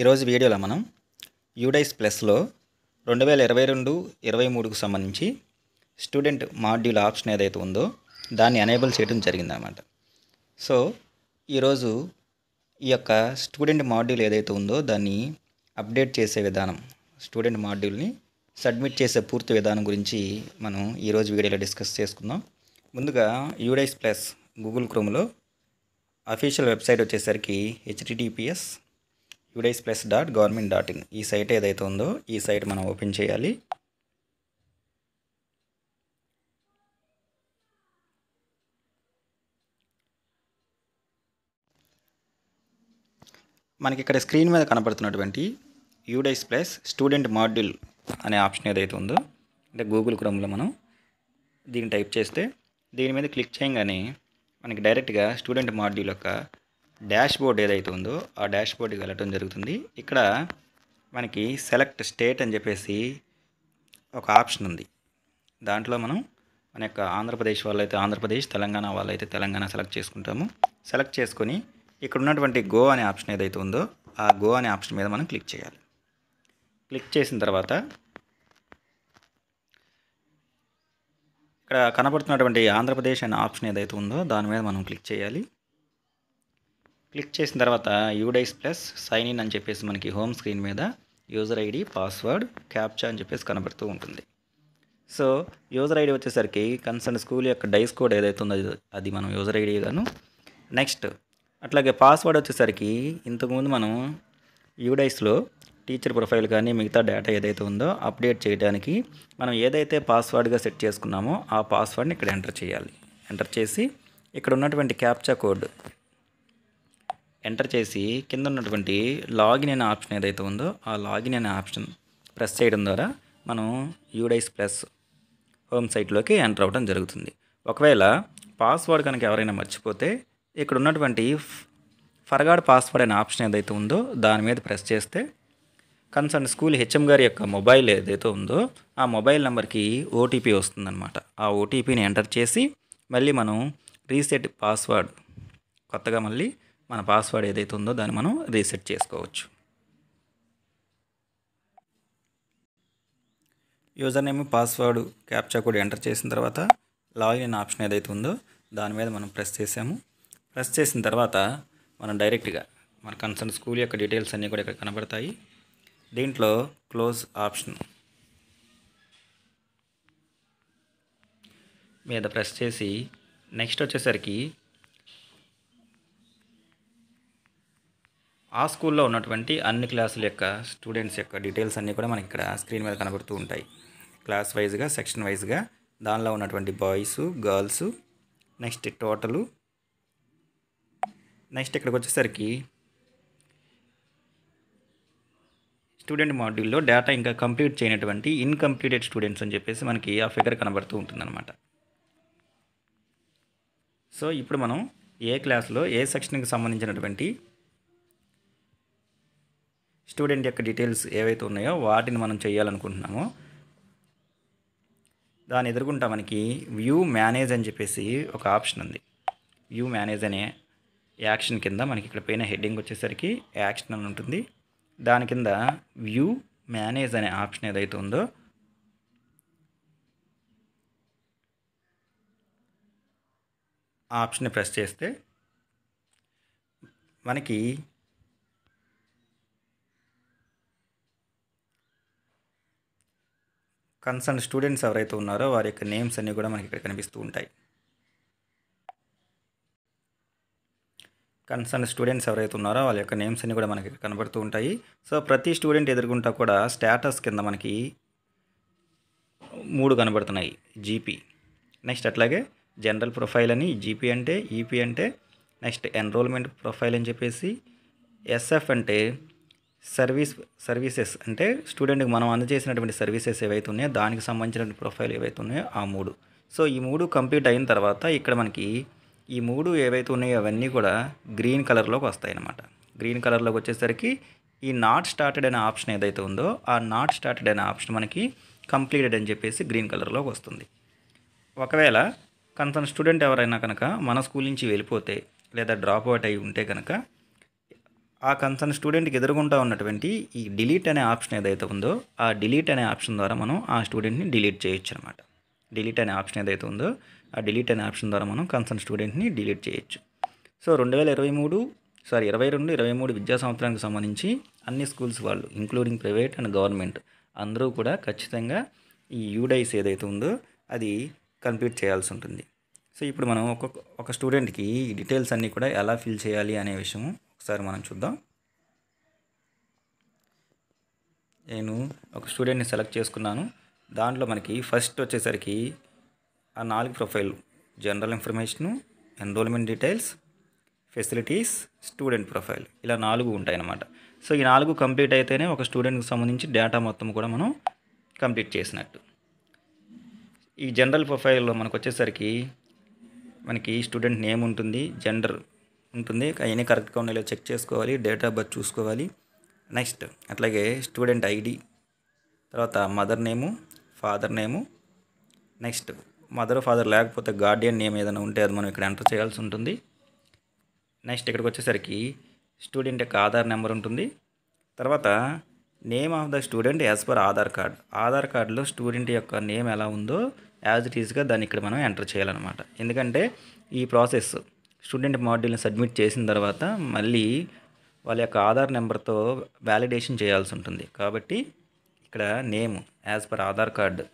ఈరోజు వీడియోలో మనం యూడైస్ ప్లస్లో రెండు వేల ఇరవై రెండు ఇరవై మూడుకు సంబంధించి స్టూడెంట్ మాడ్యూల్ ఆప్షన్ ఏదైతే ఉందో దాన్ని ఎనేబుల్ చేయడం జరిగిందనమాట సో ఈరోజు ఈ యొక్క స్టూడెంట్ మాడ్యూల్ ఏదైతే ఉందో దాన్ని అప్డేట్ చేసే విధానం స్టూడెంట్ మాడ్యూల్ని సబ్మిట్ చేసే పూర్తి విధానం గురించి మనం ఈరోజు వీడియోలో డిస్కస్ చేసుకుందాం ముందుగా యూడైస్ ప్లస్ గూగుల్ క్రోమ్లో అఫీషియల్ వెబ్సైట్ వచ్చేసరికి HTTPS UDISE plus dot government dot in ఈ సైట్ ఏదైతే ఉందో ఈ సైట్ మనం ఓపెన్ చేయాలి మనకి ఇక్కడ స్క్రీన్ మీద కనపడుతున్నటువంటి యూడైస్ ప్లస్ స్టూడెంట్ మాడ్యూల్ అనే ఆప్షన్ ఏదైతే ఉందో అంటే గూగుల్ క్రోమ్లో మనం దీన్ని టైప్ చేస్తే దీని మీద క్లిక్ చేయగానే మనకి డైరెక్ట్గా స్టూడెంట్ మాడ్యూల్ యొక్క డాష్ బోర్డ్ ఏదైతే ఉందో ఆ డాష్ బోర్డ్కి వెళ్ళటం జరుగుతుంది ఇక్కడ మనకి సెలెక్ట్ స్టేట్ అని చెప్పేసి ఒక ఆప్షన్ ఉంది దాంట్లో మనం మన యొక్క ఆంధ్రప్రదేశ్ వాళ్ళైతే ఆంధ్రప్రదేశ్ తెలంగాణ వాళ్ళైతే తెలంగాణ సెలెక్ట్ చేసుకుంటాము సెలెక్ట్ చేసుకొని ఇక్కడ ఉన్నటువంటి గో అనే ఆప్షన్ ఏదైతే ఉందో ఆ గో అనే ఆప్షన్ మీద మనం క్లిక్ చేయాలి క్లిక్ చేసిన తర్వాత ఇక్కడ కనపడుతున్నటువంటి ఆంధ్రప్రదేశ్ అనే ఆప్షన్ ఏదైతే ఉందో దాని మీద మనం క్లిక్ చేయాలి క్లిక్ చేసిన తర్వాత యూడైస్ ప్లస్ సైన్ ఇన్ అని చెప్పేసి మనకి హోమ్ స్క్రీన్ మీద యూజర్ ఐడి పాస్వర్డ్ క్యాప్చా అని చెప్పేసి కనబడుతూ ఉంటుంది సో యూజర్ ఐడి వచ్చేసరికి కన్సర్న్ స్కూల్ యొక్క డైస్ కోడ్ ఏదైతే ఉందో అది మనం యూజర్ ఐడి గాను నెక్స్ట్ అట్లాగే పాస్వర్డ్ వచ్చేసరికి ఇంతకుముందు మనం యూడైస్లో టీచర్ ప్రొఫైల్ కానీ మిగతా డేటా ఏదైతే ఉందో అప్డేట్ చేయడానికి మనం ఏదైతే పాస్వర్డ్గా సెట్ చేసుకున్నామో ఆ పాస్వర్డ్ని ఇక్కడ ఎంటర్ చేయాలి ఎంటర్ చేసి ఇక్కడ ఉన్నటువంటి క్యాప్చా కోడ్ ఎంటర్ చేసి కింద ఉన్నటువంటి లాగిన్ అనే ఆప్షన్ ఏదైతే ఉందో ఆ లాగిన్ అనే ఆప్షన్ ప్రెస్ చేయడం ద్వారా మనం యూడైస్ ప్లస్ హోమ్ సైట్లోకి ఎంటర్ అవ్వడం జరుగుతుంది ఒకవేళ పాస్వర్డ్ కనుక ఎవరైనా మర్చిపోతే ఇక్కడ ఉన్నటువంటి ఫర్గాడ్ పాస్వర్డ్ అనే ఆప్షన్ ఏదైతే ఉందో దాని మీద ప్రెస్ చేస్తే కన్సర్న్ స్కూల్ హెచ్ఎం గారి యొక్క మొబైల్ ఏదైతే ఉందో ఆ మొబైల్ నెంబర్కి ఓటీపీ వస్తుందన్నమాట ఆ ఓటీపీని ఎంటర్ చేసి మళ్ళీ మనం రీసెట్ పాస్వర్డ్ కొత్తగా మళ్ళీ మన పాస్వర్డ్ ఏదైతే ఉందో దాన్ని మనం రీసెట్ చేసుకోవచ్చు user name password capture code enter చేసిన తర్వాత లాగిన్ ఆప్షన్ ఏదైతే ఉందో దాని మీద మనం ప్రెస్ చేసాము ప్రెస్ చేసిన తర్వాత మనం డైరెక్ట్గా మన కన్సర్న్ స్కూల్ యొక్క డీటెయిల్స్ అన్నీ కూడా ఇక్కడ కనబడతాయి దీంట్లో క్లోజ్ ఆప్షన్ మీద ప్రెస్ చేసి నెక్స్ట్ వచ్చేసరికి ఆ స్కూల్లో ఉన్నటువంటి అన్ని క్లాసుల యొక్క స్టూడెంట్స్ యొక్క డీటెయిల్స్ అన్నీ కూడా మనకి ఇక్కడ స్క్రీన్ మీద కనబడుతూ ఉంటాయి క్లాస్ వైజ్గా సెక్షన్ వైజ్గా దానిలో ఉన్నటువంటి boys girls next total next ఇక్కడికి వచ్చేసరికి స్టూడెంట్ మాడ్యూల్లో డేటా ఇంకా కంప్లీట్ చేయనటువంటి ఇన్కంప్లీటెడ్ స్టూడెంట్స్ అని చెప్పేసి మనకి ఆ ఫిగర్ కనబడుతూ ఉంటుందన్నమాట సో ఇప్పుడు మనం ఏ క్లాస్లో ఏ సెక్షన్కి సంబంధించినటువంటి స్టూడెంట్ యొక్క డీటెయిల్స్ ఏవైతే ఉన్నాయో వాటిని మనం చేయాలనుకుంటున్నామో దాన్ని ఎదుర్కొంటా మనకి వ్యూ మేనేజ్ అని చెప్పేసి ఒక ఆప్షన్ ఉంది వ్యూ మేనేజ్ అనే యాక్షన్ కింద మనకి ఇక్కడ పైన హెడ్డింగ్ వచ్చేసరికి యాక్షన్ అని ఉంటుంది దాని కింద వ్యూ మేనేజ్ అనే ఆప్షన్ ఏదైతే ఉందో ఆప్షన్ ప్రెస్ చేస్తే మనకి కన్సర్న్ స్టూడెంట్స్ ఎవరైతే ఉన్నారో వారి యొక్క నేమ్స్ అన్నీ కూడా మనకి ఇక్కడ కనిపిస్తూ ఉంటాయి కన్సర్న్ స్టూడెంట్స్ ఎవరైతే ఉన్నారో వాళ్ళ యొక్క నేమ్స్ అన్నీ కూడా మనకి కనబడుతూ ఉంటాయి సో ప్రతి స్టూడెంట్ ఎదుర్కొంటా కూడా స్టేటస్ కింద మనకి మూడు కనబడుతున్నాయి జీపీ నెక్స్ట్ అట్లాగే జనరల్ ప్రొఫైల్ అని జీపీ అంటే ఈపీ e అంటే నెక్స్ట్ ఎన్రోల్మెంట్ ప్రొఫైల్ అని చెప్పేసి ఎస్ఎఫ్ అంటే సర్వీస్ సర్వీసెస్ అంటే స్టూడెంట్కి మనం అందజేసినటువంటి సర్వీసెస్ ఏవైతే ఉన్నాయో దానికి సంబంధించిన ప్రొఫైల్ ఏవైతే ఉన్నాయో ఆ మూడు సో ఈ మూడు కంప్లీట్ అయిన తర్వాత ఇక్కడ మనకి ఈ మూడు ఏవైతే ఉన్నాయో అవన్నీ కూడా గ్రీన్ కలర్లోకి వస్తాయి అన్నమాట గ్రీన్ కలర్లోకి వచ్చేసరికి ఈ నాట్ స్టార్టెడ్ అనే ఆప్షన్ ఏదైతే ఉందో ఆ నాట్ స్టార్టెడ్ అనే ఆప్షన్ మనకి కంప్లీటెడ్ అని చెప్పేసి గ్రీన్ కలర్లోకి వస్తుంది ఒకవేళ కనుక స్టూడెంట్ ఎవరైనా కనుక మన స్కూల్ నుంచి వెళ్ళిపోతే లేదా డ్రాప్ అవుట్ అయి ఉంటే కనుక ఆ కన్సర్న్ స్టూడెంట్కి ఎదురుగుంటా ఉన్నటువంటి ఈ డిలీట్ అనే ఆప్షన్ ఏదైతే ఉందో ఆ డిలీట్ అనే ఆప్షన్ ద్వారా మనం ఆ స్టూడెంట్ని డిలీట్ చేయొచ్చు అనమాట డిలీట్ అనే ఆప్షన్ ఏదైతే ఉందో ఆ డిలీట్ అనే ఆప్షన్ ద్వారా మనం కన్సర్న్ స్టూడెంట్ని డిలీట్ చేయొచ్చు సో రెండు వేల ఇరవై మూడు సారీ ఇరవై రెండు ఇరవై మూడు విద్యా సంవత్సరానికి సంబంధించి అన్ని స్కూల్స్ వాళ్ళు ఇంక్లూడింగ్ ప్రైవేట్ అండ్ గవర్నమెంట్ అందరూ కూడా ఖచ్చితంగా ఈ యూడైస్ ఏదైతే ఉందో అది కంప్లీట్ చేయాల్సి ఉంటుంది సో ఇప్పుడు మనం ఒక్కొక్క ఒక స్టూడెంట్కి డీటెయిల్స్ అన్నీ కూడా ఎలా ఫిల్ చేయాలి అనే విషయం ఒకసారి మనం చూద్దాం నేను ఒక స్టూడెంట్ని సెలెక్ట్ చేసుకున్నాను దాంట్లో మనకి ఫస్ట్ వచ్చేసరికి ఆ నాలుగు profile general information enrolment details facilities student profile ఇలా నాలుగు ఉంటాయన్నమాట సో ఈ నాలుగు కంప్లీట్ అయితేనే ఒక స్టూడెంట్కి సంబంధించి డేటా మొత్తం కూడా మనం కంప్లీట్ చేసినట్టు ఈ జనరల్ ప్రొఫైల్లో మనకు వచ్చేసరికి మనకి స్టూడెంట్ నేమ్ ఉంటుంది జెండర్ ఉంటుంది అవన్నీ కరెక్ట్గా ఉన్నాయో చెక్ చేసుకోవాలి డేట్ ఆఫ్ బర్త్ చూసుకోవాలి నెక్స్ట్ అట్లాగే స్టూడెంట్ ఐడి తర్వాత mother name father name next mother father లేకపోతే గార్డియన్ నేమ్ ఏదైనా ఉంటే అది మనం ఇక్కడ ఎంటర్ చేయాల్సి ఉంటుంది నెక్స్ట్ ఇక్కడికి వచ్చేసరికి స్టూడెంట్ యొక్క ఆధార్ నెంబర్ ఉంటుంది తర్వాత name of the student as per Aadhaar card Aadhaar కార్డులో స్టూడెంట్ యొక్క నేమ్ ఎలా ఉందో యాజ్ ఇట్ ఈజ్గా దాన్ని ఇక్కడ మనం ఎంటర్ చేయాలన్నమాట ఎందుకంటే ఈ ప్రాసెస్ స్టూడెంట్ మాడ్యూల్ని సబ్మిట్ చేసిన తర్వాత మళ్ళీ వాళ్ళ యొక్క ఆధార్ నెంబర్తో వ్యాలిడేషన్ చేయాల్సి ఉంటుంది కాబట్టి ఇక్కడ name as per Aadhaar card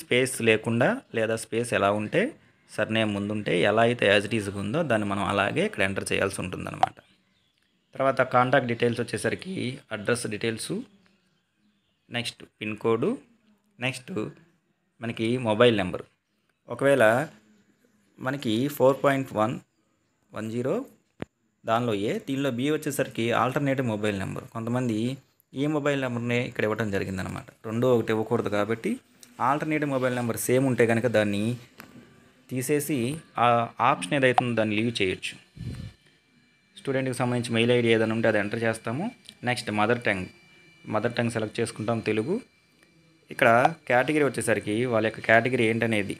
space లేకుండా లేదా స్పేస్ ఎలా ఉంటే సర్నేమ్ ముందుంటే ఎలా అయితే యాజ్ ఇట్ ఈజ్గా ఉందో దాన్ని మనం అలాగే ఇక్కడ ఎంటర్ చేయాల్సి ఉంటుందన్నమాట తర్వాత కాంటాక్ట్ డీటెయిల్స్ వచ్చేసరికి address details next pin code next మనకి మొబైల్ నెంబర్ ఒకవేళ మనకి four point one one zero దానిలో ఏ దీనిలో బి వచ్చేసరికి ఆల్టర్నేటివ్ మొబైల్ నెంబర్ కొంతమంది ఈ మొబైల్ నెంబర్నే ఇక్కడ ఇవ్వడం జరిగిందనమాట రెండో ఒకటి ఇవ్వకూడదు కాబట్టి ఆల్టర్నేటివ్ మొబైల్ నెంబర్ సేమ్ ఉంటే కనుక దాన్ని తీసేసి ఆ ఆప్షన్ ఉందో దాన్ని లీవ్ చేయొచ్చు స్టూడెంట్కి సంబంధించి మెయిల్ ఐడి ఏదైనా ఉంటే అది ఎంటర్ చేస్తాము next mother tongue mother tongue select చేసుకుంటాం తెలుగు ఇక్కడ కేటగిరీ వచ్చేసరికి వాళ్ళ యొక్క కేటగిరీ ఏంటనేది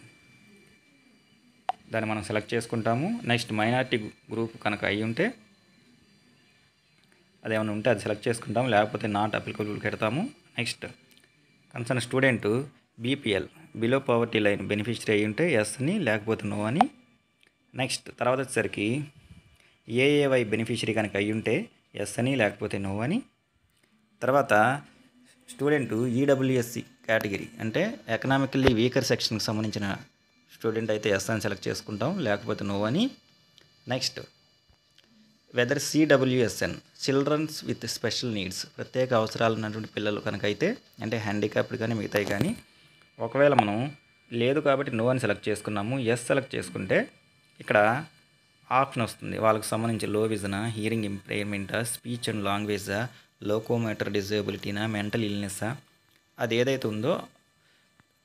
దాన్ని మనం సెలెక్ట్ చేసుకుంటాము నెక్స్ట్ మైనార్టీ గ్రూప్ కనుక అయి ఉంటే అదేమైనా ఉంటే అది సెలెక్ట్ చేసుకుంటాము లేకపోతే నాట్ అప్లికబుల్ పెడతాము next concern student BPL below poverty line beneficiary అయి ఉంటే ఎస్ని లేకపోతే నో అని నెక్స్ట్ తర్వాత వచ్చేసరికి ఏఏవై బెనిఫిషరీ కనుక అయి ఉంటే ఎస్ అని లేకపోతే నో అని తర్వాత స్టూడెంట్ ఈడబ్ల్యూఎస్సి కేటగిరీ అంటే ఎకనామికల్లీ వీకర్ సెక్షన్కి సంబంధించిన స్టూడెంట్ అయితే ఎస్ అని సెలెక్ట్ చేసుకుంటాం లేకపోతే నో అని next whether CWSN children with special needs ప్రత్యేక అవసరాలు ఉన్నటువంటి పిల్లలు కనుక అయితే అంటే హ్యాండిక్యాప్డ్ కానీ మిగతాయి కానీ ఒకవేళ మనం లేదు కాబట్టి నో అని సెలెక్ట్ చేసుకున్నాము ఎస్ సెలెక్ట్ చేసుకుంటే ఇక్కడ ఆప్షన్ వస్తుంది వాళ్ళకి సంబంధించి లో విజనా హియరింగ్ ఇంప్రెయిన్మెంటా స్పీచ్ అండ్ లాంగ్వేజా లోకోమోటర్ డిజేబిలిటీనా మెంటల్ ఇల్నెస్సా అది ఏదైతే ఉందో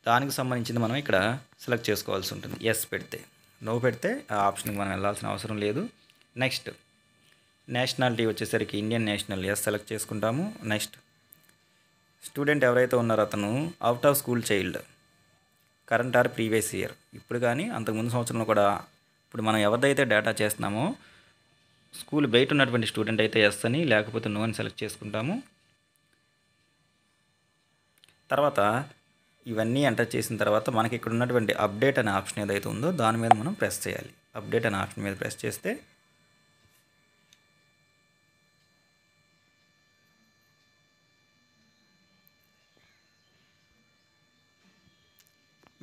దానికి సంబంధించింది మనం ఇక్కడ సెలెక్ట్ చేసుకోవాల్సి ఉంటుంది ఎస్ పెడితే నో పెడితే ఆ ఆప్షన్కి మనం వెళ్ళాల్సిన అవసరం లేదు నెక్స్ట్ నేషనాలిటీ వచ్చేసరికి ఇండియన్ నేషనల్ ఎస్ సెలెక్ట్ చేసుకుంటాము నెక్స్ట్ స్టూడెంట్ ఎవరైతే ఉన్నారో అతను out of school child current or previous year ఇప్పుడు కానీ అంతకుముందు సంవత్సరంలో కూడా ఇప్పుడు మనం ఎవరిదైతే డేటా చేస్తున్నామో స్కూల్ బయట ఉన్నటువంటి స్టూడెంట్ అయితే ఎస్ అని లేకపోతే నో అని సెలెక్ట్ చేసుకుంటాము తర్వాత ఇవన్నీ ఎంటర్ చేసిన తర్వాత మనకి ఇక్కడ ఉన్నటువంటి అప్డేట్ అనే ఆప్షన్ ఏదైతే ఉందో దాని మీద మనం ప్రెస్ చేయాలి అప్డేట్ అనే ఆప్షన్ మీద ప్రెస్ చేస్తే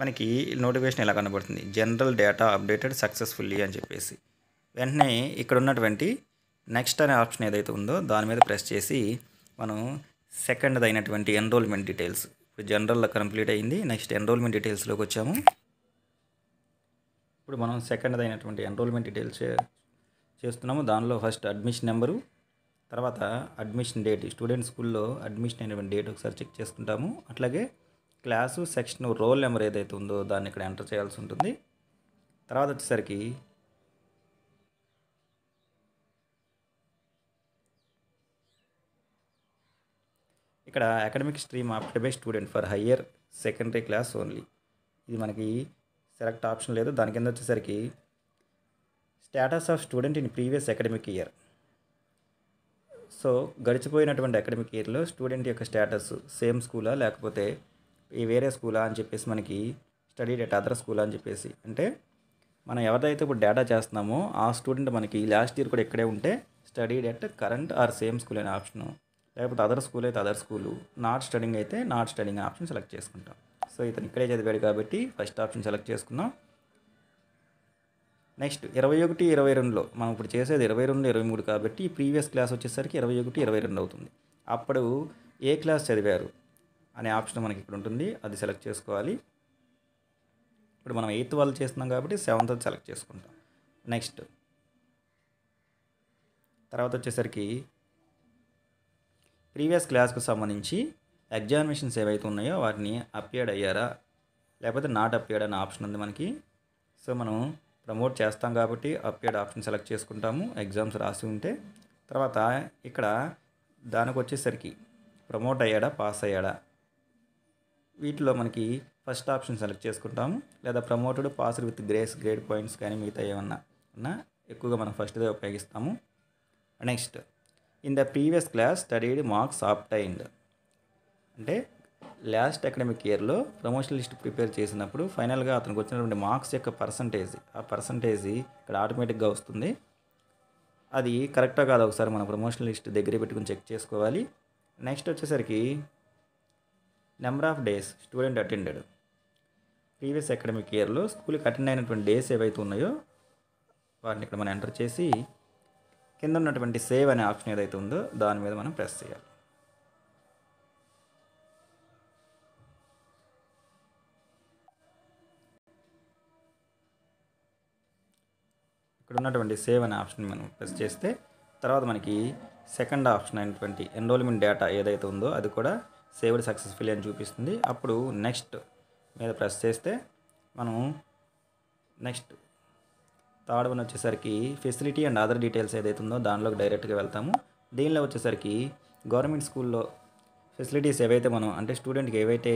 మనకి నోటిఫికేషన్ ఎలా కనబడుతుంది జనరల్ డేటా అప్డేటెడ్ సక్సెస్ఫుల్లీ అని చెప్పేసి వెంటనే ఇక్కడ ఉన్నటువంటి నెక్స్ట్ అనే ఆప్షన్ ఏదైతే ఉందో దాని మీద ప్రెస్ చేసి మనం సెకండ్ అయినటువంటి ఎన్రోల్మెంట్ డీటెయిల్స్ జనరల్ కంప్లీట్ అయింది నెక్స్ట్ ఎన్రోల్మెంట్ డీటెయిల్స్లోకి వచ్చాము ఇప్పుడు మనం సెకండ్ అయినటువంటి ఎన్రోల్మెంట్ డీటెయిల్స్ చేస్తున్నాము దానిలో ఫస్ట్ అడ్మిషన్ నెంబరు తర్వాత అడ్మిషన్ డేట్ స్టూడెంట్ స్కూల్లో అడ్మిషన్ అయినటువంటి డేట్ ఒకసారి చెక్ చేసుకుంటాము అట్లాగే క్లాసు సెక్షన్ రోల్ నెంబర్ ఏదైతే ఉందో దాన్ని ఇక్కడ ఎంటర్ చేయాల్సి ఉంటుంది తర్వాత వచ్చేసరికి ఇక్కడ academic stream opt by student for higher secondary class only ఇది మనకి సెలెక్ట్ ఆప్షన్ లేదు దాని కింద వచ్చేసరికి status of student in previous academic year so గడిచిపోయినటువంటి అకాడమిక్ ఇయర్లో స్టూడెంట్ యొక్క స్టేటస్ సేమ్ స్కూలా లేకపోతే ఈ వేరే స్కూలా అని చెప్పేసి మనకి స్టడీ డేట్ అదర్ స్కూలా అని చెప్పేసి అంటే మనం ఎవరిదైతే ఇప్పుడు డేటా చేస్తున్నామో ఆ స్టూడెంట్ మనకి లాస్ట్ ఇయర్ కూడా ఇక్కడే ఉంటే study date current or same school అనే ఆప్షను లేకపోతే అదర్ స్కూల్ అయితే అదర్ స్కూలు నాట్ స్టడింగ్ అయితే నాట్ స్టడింగ్ ఆప్షన్ సెలెక్ట్ చేసుకుంటాం సో ఇతను ఇక్కడే చదివాడు కాబట్టి ఫస్ట్ ఆప్షన్ సెలెక్ట్ చేసుకున్నాం నెక్స్ట్ ఇరవై ఒకటి ఇరవై రెండులో మనం ఇప్పుడు చేసేది ఇరవై రెండు ఇరవై మూడు కాబట్టి ప్రీవియస్ క్లాస్ వచ్చేసరికి ఇరవై ఒకటి ఇరవై రెండు అవుతుంది అప్పుడు ఏ క్లాస్ చదివారు అనే ఆప్షన్ మనకి ఇక్కడ ఉంటుంది అది సెలెక్ట్ చేసుకోవాలి ఇప్పుడు మనం ఎయిత్ వాళ్ళు చేస్తున్నాం కాబట్టి సెవెంత్ సెలెక్ట్ చేసుకుంటాం నెక్స్ట్ తర్వాత వచ్చేసరికి ప్రీవియస్ క్లాస్కు సంబంధించి ఎగ్జామినేషన్స్ ఏవైతే ఉన్నాయో వాటిని అప్యర్డ్ అయ్యారా లేకపోతే నాట్ అప్యర్డ్ అనే ఆప్షన్ ఉంది మనకి సో మనం ప్రమోట్ చేస్తాం కాబట్టి అప్యర్డ్ ఆప్షన్ సెలెక్ట్ చేసుకుంటాము ఎగ్జామ్స్ రాసి ఉంటే తర్వాత ఇక్కడ దానికి వచ్చేసరికి ప్రమోట్ అయ్యాడా పాస్ అయ్యాడా వీటిలో మనకి ఫస్ట్ ఆప్షన్ సెలెక్ట్ చేసుకుంటాము లేదా promoted pass with grace grade points కానీ మిగతా ఏమన్నా ఉన్నా ఎక్కువగా మనం ఫస్ట్దే ఉపయోగిస్తాము next in the previous class studied marks obtained అంటే లాస్ట్ అకాడమిక్ ఇయర్లో ప్రమోషన్ లిస్ట్ ప్రిపేర్ చేసినప్పుడు ఫైనల్గా అతనికి వచ్చినటువంటి మార్క్స్ యొక్క పర్సంటేజ్ ఆ పర్సంటేజ్ ఇక్కడ ఆటోమేటిక్గా వస్తుంది అది కరెక్టా కాదు ఒకసారి మనం ప్రమోషన్ లిస్ట్ దగ్గర పెట్టుకుని చెక్ చేసుకోవాలి నెక్స్ట్ వచ్చేసరికి number of days student attended previous academic ఇయర్లో స్కూల్కి అటెండ్ అయినటువంటి డేస్ ఏవైతే ఉన్నాయో వాటిని ఇక్కడ మనం ఎంటర్ చేసి కింద ఉన్నటువంటి సేవ్ అనే ఆప్షన్ ఏదైతే ఉందో దాని మీద మనం ప్రెస్ చేయాలి ఇక్కడ ఉన్నటువంటి సేవ్ అనే ఆప్షన్ మనం ప్రెస్ చేస్తే తర్వాత మనకి సెకండ్ ఆప్షన్ అయినటువంటి ఎన్రోల్మెంట్ డేటా ఏదైతే ఉందో అది కూడా సేవ్డ్ సక్సెస్ఫుల్ అని చూపిస్తుంది అప్పుడు నెక్స్ట్ మీద ప్రెస్ చేస్తే మనం నెక్స్ట్ థర్డ్ వన్ వచ్చేసరికి ఫెసిలిటీ అండ్ అదర్ డీటెయిల్స్ ఏదైతే ఉందో దానిలోకి డైరెక్ట్గా వెళ్తాము దీనిలో వచ్చేసరికి గవర్నమెంట్ స్కూల్లో ఫెసిలిటీస్ ఏవైతే మనం అంటే స్టూడెంట్కి ఏవైతే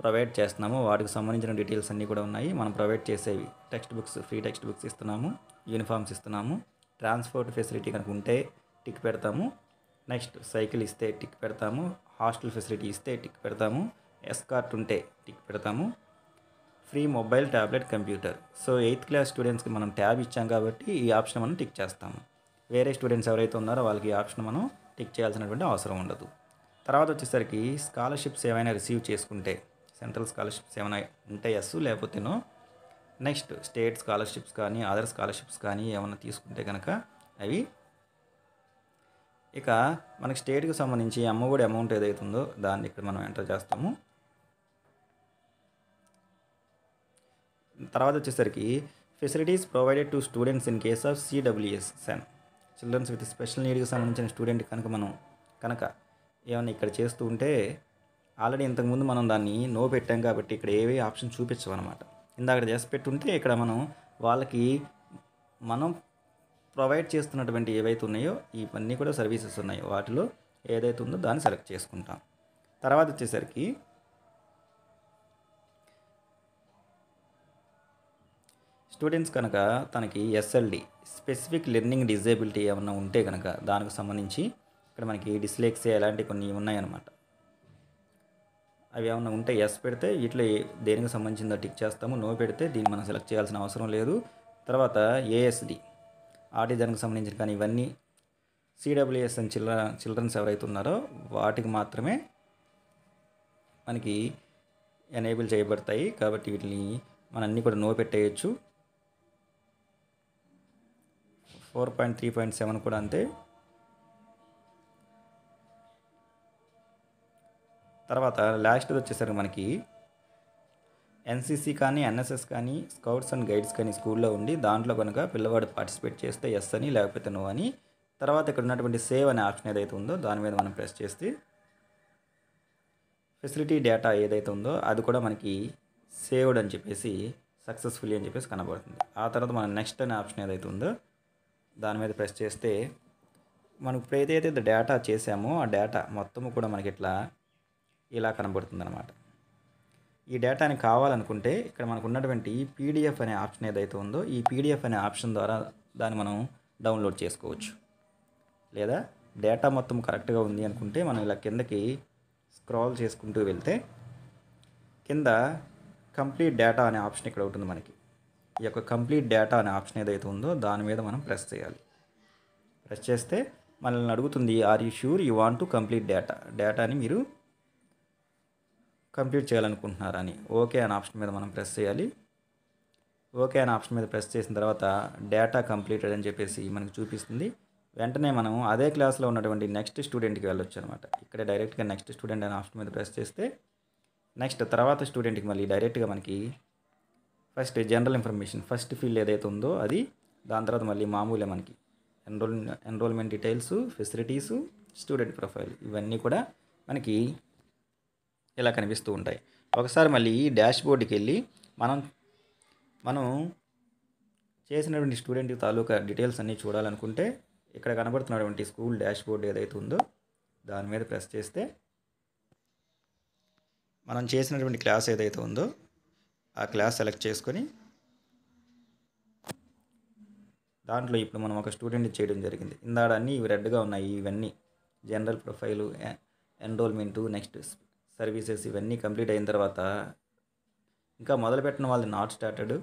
ప్రొవైడ్ చేస్తున్నామో వాటికి సంబంధించిన డీటెయిల్స్ అన్నీ కూడా ఉన్నాయి మనం ప్రొవైడ్ చేసేవి text books free text books ఇస్తున్నాము యూనిఫామ్స్ ఇస్తున్నాము ట్రాన్స్పోర్ట్ ఫెసిలిటీ కనుక ఉంటే టిక్ పెడతాము నెక్స్ట్ సైకిల్ ఇస్తే టిక్ పెడతాము హాస్టల్ ఫెసిలిటీ ఇస్తే టిక్ పెడతాము ఎస్కార్ట్ ఉంటే టిక్ పెడతాము free mobile tablet computer so eighth class స్టూడెంట్స్కి మనం ట్యాబ్ ఇచ్చాం కాబట్టి ఈ ఆప్షన్ మనం టిక్ చేస్తాము వేరే స్టూడెంట్స్ ఎవరైతే ఉన్నారో వాళ్ళకి ఈ ఆప్షన్ మనం టిక్ చేయాల్సినటువంటి అవసరం ఉండదు తర్వాత వచ్చేసరికి స్కాలర్షిప్స్ ఏమైనా రిసీవ్ చేసుకుంటే సెంట్రల్ స్కాలర్షిప్స్ ఏమైనా ఉంటే ఎస్ లేకపోతేనో నెక్స్ట్ స్టేట్ స్కాలర్షిప్స్ కానీ అదర్ స్కాలర్షిప్స్ కానీ ఏమైనా తీసుకుంటే కనుక అవి ఇక మనకి స్టేట్కి సంబంధించి అమ్మఒడి అమౌంట్ ఏదైతుందో దాన్ని ఇక్కడ మనం ఎంటర్ చేస్తాము తర్వాత వచ్చేసరికి facilities provided to students in case of CWS N children's with special నీడ్కి సంబంధించిన స్టూడెంట్ కనుక మనం కనుక ఏమైనా ఇక్కడ చేస్తూ ఉంటే ఆల్రెడీ ఇంతకుముందు మనం దాన్ని నో పెట్టాం కాబట్టి ఇక్కడ ఏవే ఆప్షన్ చూపించమన్నమాట ఇందాక చేసి పెట్టుంటే ఇక్కడ మనం వాళ్ళకి మనం ప్రొవైడ్ చేస్తున్నటువంటి ఏవైతే ఉన్నాయో ఇవన్నీ కూడా సర్వీసెస్ ఉన్నాయో వాటిలో ఏదైతే ఉందో దాన్ని సెలెక్ట్ చేసుకుంటాం తర్వాత వచ్చేసరికి స్టూడెంట్స్ కనుక తనకి ఎస్ఎల్డి స్పెసిఫిక్ లెర్నింగ్ డిజేబిలిటీ ఏమన్నా ఉంటే కనుక దానికి సంబంధించి ఇక్కడ మనకి డిస్లెక్సియా అలాంటివి కొన్ని ఉన్నాయన్నమాట అవి ఏమన్నా ఉంటే ఎస్ పెడితే ఇట్లా దేనికి సంబంధించిందో టిక్ చేస్తాము నో పెడితే దీన్ని మనం సెలెక్ట్ చేయాల్సిన అవసరం లేదు తర్వాత ఏఎస్డి ఆటిజన్కి సంబంధించిన కానీ ఇవన్నీ సిడబ్ల్యూఎస్ అండ్ చిల్డ్ర చిల్డ్రన్స్ ఎవరైతే ఉన్నారో వాటికి మాత్రమే మనకి ఎనేబుల్ చేయబడతాయి కాబట్టి వీటిని అన్నీ కూడా నో పెట్టేయచ్చు four point three point seven కూడా అంతే తర్వాత లాస్ట్ వచ్చేసరికి మనకి ఎన్సీసీ కానీ ఎన్ఎస్ఎస్ కానీ స్కౌట్స్ అండ్ గైడ్స్ కానీ స్కూల్లో ఉండి దాంట్లో కనుక పిల్లవాడు పార్టిసిపేట్ చేస్తే ఎస్ అని లేకపోతే నో అని తర్వాత ఇక్కడ ఉన్నటువంటి సేవ్ అనే ఆప్షన్ ఏదైతే ఉందో దాని మీద మనం ప్రెస్ చేస్తే ఫెసిలిటీ డేటా ఏదైతే ఉందో అది కూడా మనకి సేవ్డ్ అని చెప్పేసి సక్సెస్ఫుల్లీ అని చెప్పేసి కనబడుతుంది ఆ తర్వాత మనం నెక్స్ట్ అనే ఆప్షన్ ఏదైతే ఉందో దాని మీద ప్రెస్ చేస్తే మనకు ఇప్పుడు ఏదైతే డేటా చేసామో ఆ డేటా మొత్తము కూడా మనకి ఇట్లా ఇలా అనమాట ఈ డేటాని కావాలనుకుంటే ఇక్కడ మనకు ఉన్నటువంటి పీడిఎఫ్ అనే ఆప్షన్ ఏదైతే ఉందో ఈ పీడిఎఫ్ అనే ఆప్షన్ ద్వారా దాన్ని మనం డౌన్లోడ్ చేసుకోవచ్చు లేదా డేటా మొత్తం కరెక్ట్గా ఉంది అనుకుంటే మనం ఇలా కిందకి స్క్రాల్ చేసుకుంటూ వెళ్తే కింద కంప్లీట్ డేటా అనే ఆప్షన్ ఇక్కడ ఉంటుంది మనకి ఈ యొక్క కంప్లీట్ డేటా అనే ఆప్షన్ ఏదైతే ఉందో దాని మీద మనం ప్రెస్ చేయాలి ప్రెస్ చేస్తే మనల్ని అడుగుతుంది are you sure you want to complete data డేటాని మీరు కంప్లీట్ చేయాలనుకుంటున్నారని ఓకే అనే ఆప్షన్ మీద మనం ప్రెస్ చేయాలి ఓకే అనే ఆప్షన్ మీద ప్రెస్ చేసిన తర్వాత డేటా కంప్లీటెడ్ అని చెప్పేసి మనకు చూపిస్తుంది వెంటనే మనం అదే క్లాస్లో ఉన్నటువంటి నెక్స్ట్ స్టూడెంట్కి వెళ్ళొచ్చు అనమాట ఇక్కడ డైరెక్ట్గా నెక్స్ట్ స్టూడెంట్ అనే ఆప్షన్ మీద ప్రెస్ చేస్తే నెక్స్ట్ తర్వాత స్టూడెంట్కి మళ్ళీ డైరెక్ట్గా మనకి first general information first field ఏదైతే ఉందో అది దాని తర్వాత మళ్ళీ మామూలే మనకి enrol enrolment details facilities student profile ఇవన్నీ కూడా మనకి ఇలా కనిపిస్తూ ఉంటాయి ఒకసారి మళ్ళీ డాష్ బోర్డుకి వెళ్ళి మనం మనం చేసినటువంటి స్టూడెంట్ తాలూకా డీటెయిల్స్ అన్నీ చూడాలనుకుంటే ఇక్కడ కనబడుతున్నటువంటి స్కూల్ డాష్ బోర్డు ఏదైతే ఉందో దాని మీద ప్రెస్ చేస్తే మనం చేసినటువంటి క్లాస్ ఏదైతే ఉందో ఆ క్లాస్ సెలెక్ట్ చేసుకొని దాంట్లో ఇప్పుడు మనం ఒక స్టూడెంట్ చేయడం జరిగింది ఇందాడ అన్నీ ఇవి రెడ్గా ఉన్నాయి ఇవన్నీ general profile enrolment next services ఇవన్నీ కంప్లీట్ అయిన తర్వాత ఇంకా మొదలుపెట్టిన వాళ్ళది నాట్ స్టార్టెడ్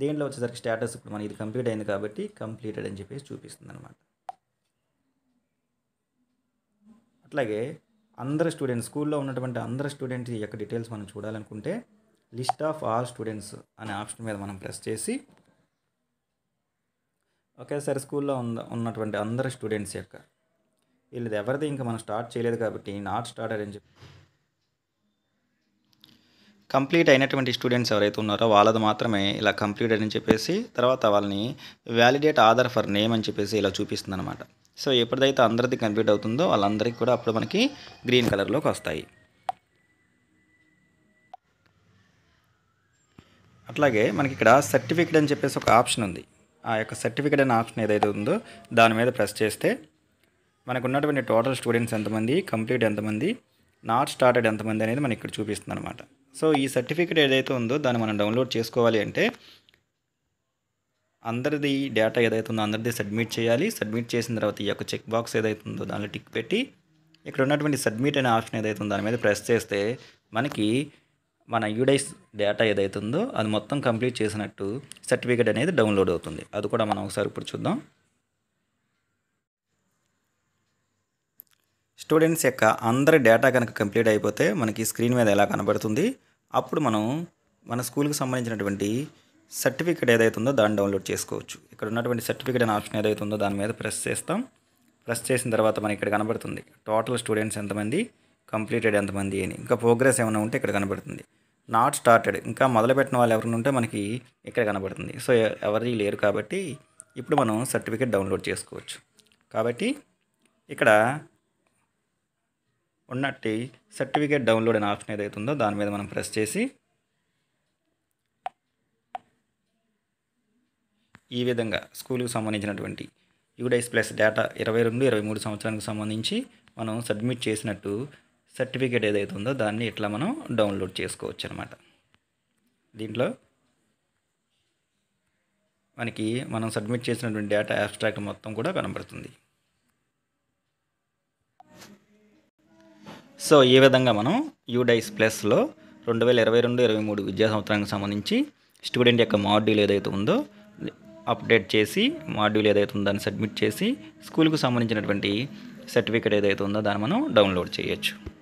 దీంట్లో వచ్చేసరికి స్టేటస్ ఇప్పుడు మనం ఇది కంప్లీట్ అయింది కాబట్టి కంప్లీటెడ్ అని చెప్పేసి చూపిస్తుంది అనమాట అట్లాగే అందరు స్టూడెంట్స్ స్కూల్లో ఉన్నటువంటి అందరు స్టూడెంట్స్ యొక్క డీటెయిల్స్ మనం చూడాలనుకుంటే లిస్ట్ ఆఫ్ ఆల్ స్టూడెంట్స్ అనే ఆప్షన్ మీద మనం ప్రెస్ చేసి ఒకేసారి స్కూల్లో ఉన్న ఉన్నటువంటి అందరి స్టూడెంట్స్ యొక్క వీళ్ళది ఎవరిది ఇంకా మనం స్టార్ట్ చేయలేదు కాబట్టి నాట్ స్టార్ట్ అని చెప్పి కంప్లీట్ అయినటువంటి స్టూడెంట్స్ ఎవరైతే ఉన్నారో వాళ్ళది మాత్రమే ఇలా కంప్లీట్ అని చెప్పేసి తర్వాత వాళ్ళని వ్యాలిడేట్ ఆధార్ ఫర్ నేమ్ అని చెప్పేసి ఇలా చూపిస్తుంది అనమాట సో ఎప్పుడైతే అందరిది కంప్లీట్ అవుతుందో వాళ్ళందరికీ కూడా అప్పుడు మనకి గ్రీన్ కలర్లోకి వస్తాయి అట్లాగే మనకి ఇక్కడ సర్టిఫికేట్ అని చెప్పేసి ఒక ఆప్షన్ ఉంది ఆ యొక్క సర్టిఫికెట్ అనే ఆప్షన్ ఏదైతే ఉందో దాని మీద ప్రెస్ చేస్తే మనకు ఉన్నటువంటి టోటల్ స్టూడెంట్స్ ఎంతమంది కంప్లీట్ ఎంతమంది నాట్ స్టార్టెడ్ ఎంతమంది అనేది మనకి ఇక్కడ చూపిస్తుంది అనమాట సో ఈ సర్టిఫికేట్ ఏదైతే ఉందో దాన్ని మనం డౌన్లోడ్ చేసుకోవాలి అంటే అందరిది డేటా ఏదైతే ఉందో అందరిది సబ్మిట్ చేయాలి సబ్మిట్ చేసిన తర్వాత ఈ యొక్క చెక్ బాక్స్ ఏదైతే ఉందో దానిలో టిక్ పెట్టి ఇక్కడ ఉన్నటువంటి సబ్మిట్ అనే ఆప్షన్ ఏదైతే ఉందో దాని మీద ప్రెస్ చేస్తే మనకి మన యూడైస్ డేటా ఏదైతే ఉందో అది మొత్తం కంప్లీట్ చేసినట్టు సర్టిఫికేట్ అనేది డౌన్లోడ్ అవుతుంది అది కూడా మనం ఒకసారి ఇప్పుడు చూద్దాం స్టూడెంట్స్ యొక్క అందరి డేటా కనుక కంప్లీట్ అయిపోతే మనకి స్క్రీన్ మీద ఎలా కనబడుతుంది అప్పుడు మనం మన స్కూల్కి సంబంధించినటువంటి సర్టిఫికేట్ ఏదైతే ఉందో దాన్ని డౌన్లోడ్ చేసుకోవచ్చు ఇక్కడ ఉన్నటువంటి సర్టిఫికేట్ అనే ఆప్షన్ ఏదైతే ఉందో దాని మీద ప్రెస్ చేస్తాం ప్రెస్ చేసిన తర్వాత మనకి ఇక్కడ కనబడుతుంది టోటల్ స్టూడెంట్స్ ఎంతమంది కంప్లీటెడ్ ఎంతమంది అని ఇంకా ప్రోగ్రెస్ ఏమైనా ఉంటే ఇక్కడ కనబడుతుంది నాట్ స్టార్టెడ్ ఇంకా మొదలుపెట్టిన వాళ్ళు ఎవరిని ఉంటే మనకి ఇక్కడ కనబడుతుంది సో ఎవరి లేరు కాబట్టి ఇప్పుడు మనం సర్టిఫికేట్ డౌన్లోడ్ చేసుకోవచ్చు కాబట్టి ఇక్కడ ఉన్నట్టు సర్టిఫికేట్ డౌన్లోడ్ అనే ఆప్షన్ ఏదైతే ఉందో దాని మీద మనం ప్రెస్ చేసి ఈ విధంగా స్కూల్కి సంబంధించినటువంటి యూడైస్ ప్లస్ డేటా ఇరవై రెండు ఇరవై మూడు సంవత్సరానికి సంబంధించి మనం సబ్మిట్ చేసినట్టు సర్టిఫికేట్ ఏదైతే ఉందో దాన్ని ఇట్లా మనం డౌన్లోడ్ చేసుకోవచ్చు అనమాట దీంట్లో మనకి మనం సబ్మిట్ చేసినటువంటి డేటా యాబ్స్ట్రాక్ట్ మొత్తం కూడా కనబడుతుంది సో ఈ విధంగా మనం యూడైస్ ప్లస్లో రెండు వేల ఇరవై రెండు ఇరవై మూడు విద్యా సంవత్సరానికి సంబంధించి స్టూడెంట్ యొక్క మాడ్యూల్ ఏదైతే ఉందో అప్డేట్ చేసి మాడ్యూల్ ఏదైతే ఉందో దాన్ని సబ్మిట్ చేసి స్కూల్కు సంబంధించినటువంటి సర్టిఫికేట్ ఏదైతే ఉందో దాన్ని మనం డౌన్లోడ్ చేయొచ్చు